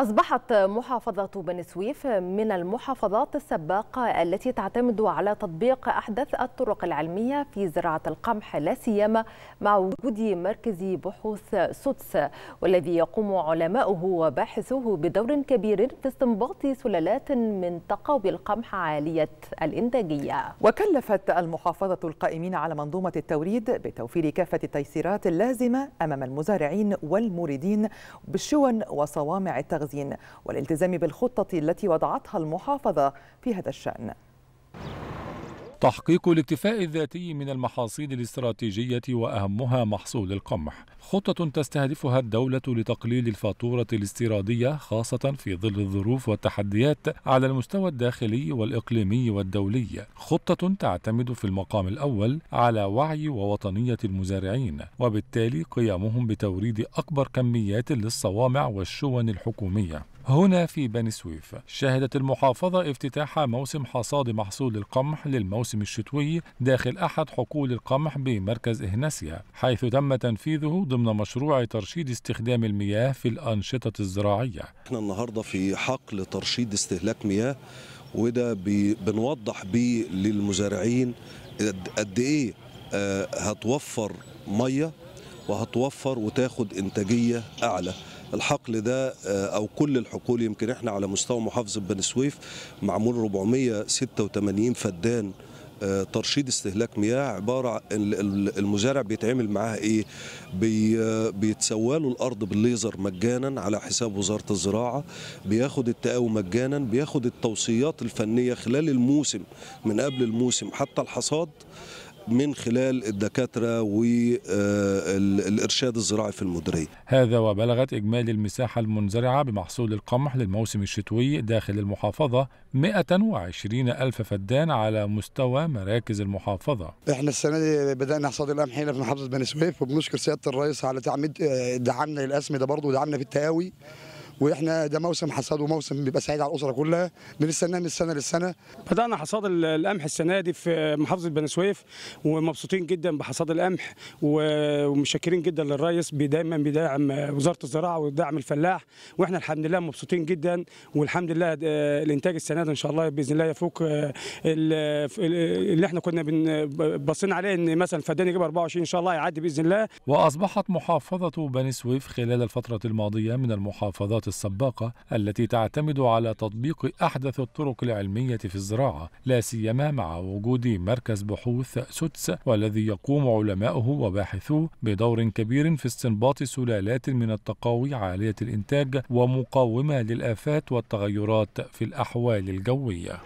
أصبحت محافظة بني سويف من المحافظات السباقة التي تعتمد على تطبيق أحدث الطرق العلمية في زراعة القمح لا سيما مع وجود مركز بحوث سدس والذي يقوم علماؤه وباحثوه بدور كبير في استنباط سلالات من تقاوي القمح عالية الإنتاجية. وكلفت المحافظة القائمين على منظومة التوريد بتوفير كافة التيسيرات اللازمة أمام المزارعين والموردين بالشون وصوامع التغذية المتخذين والالتزام بالخطة التي وضعتها المحافظة في هذا الشأن تحقيق الاكتفاء الذاتي من المحاصيل الاستراتيجية وأهمها محصول القمح خطة تستهدفها الدولة لتقليل الفاتورة الاستيرادية خاصة في ظل الظروف والتحديات على المستوى الداخلي والإقليمي والدولي خطة تعتمد في المقام الأول على وعي ووطنية المزارعين وبالتالي قيامهم بتوريد أكبر كميات للصوامع والشون الحكومية هنا في بني سويف شهدت المحافظة افتتاح موسم حصاد محصول القمح للموسم الشتوي داخل أحد حقول القمح بمركز إهناسيا حيث تم تنفيذه ضمن مشروع ترشيد استخدام المياه في الأنشطة الزراعية احنا النهاردة في حقل ترشيد استهلاك مياه وده بنوضح بيه للمزارعين قد ايه آه، هتوفر ميه وهتوفر وتاخد انتاجيه اعلى الحقل ده آه، او كل الحقول يمكن احنا على مستوى محافظه بني سويف معمول 486 فدان آه، ترشيد استهلاك مياه عباره المزارع بيتعمل معاها ايه بي آه، الارض بالليزر مجانا على حساب وزاره الزراعه بياخد التقاوي مجانا بياخد التوصيات الفنيه خلال الموسم من قبل الموسم حتى الحصاد من خلال الدكاترة والإرشاد الزراعي في المديرية هذا وبلغت إجمالي المساحة المنزرعة بمحصول القمح للموسم الشتوي داخل المحافظة 120 ألف فدان على مستوى مراكز المحافظة احنا السنة دي بدأنا حصاد القمح هنا في محافظة بني سويف وبنشكر سيادة الرئيس على تعميد دعمنا للأسمدة برضه ودعمنا في التقاوي واحنا ده موسم حصاد وموسم بيبقى سعيد على الاسره كلها بنستناه من السنه للسنه بدانا حصاد القمح السنه دي في محافظه بني سويف ومبسوطين جدا بحصاد القمح ومشكرين جدا للرئيس دايما بيدعم وزاره الزراعه ودعم الفلاح واحنا الحمد لله مبسوطين جدا والحمد لله الانتاج السنه دي ان شاء الله باذن الله يفوق آه، اللي احنا كنا باصين عليه ان مثلا فدان يجيب 24 ان شاء الله يعدي باذن الله واصبحت محافظه بني سويف خلال الفتره الماضيه من المحافظات السباقة التي تعتمد على تطبيق أحدث الطرق العلمية في الزراعة لا سيما مع وجود مركز بحوث سدس والذي يقوم علماؤه وباحثوه بدور كبير في استنباط سلالات من التقاوي عالية الإنتاج ومقاومة للآفات والتغيرات في الأحوال الجوية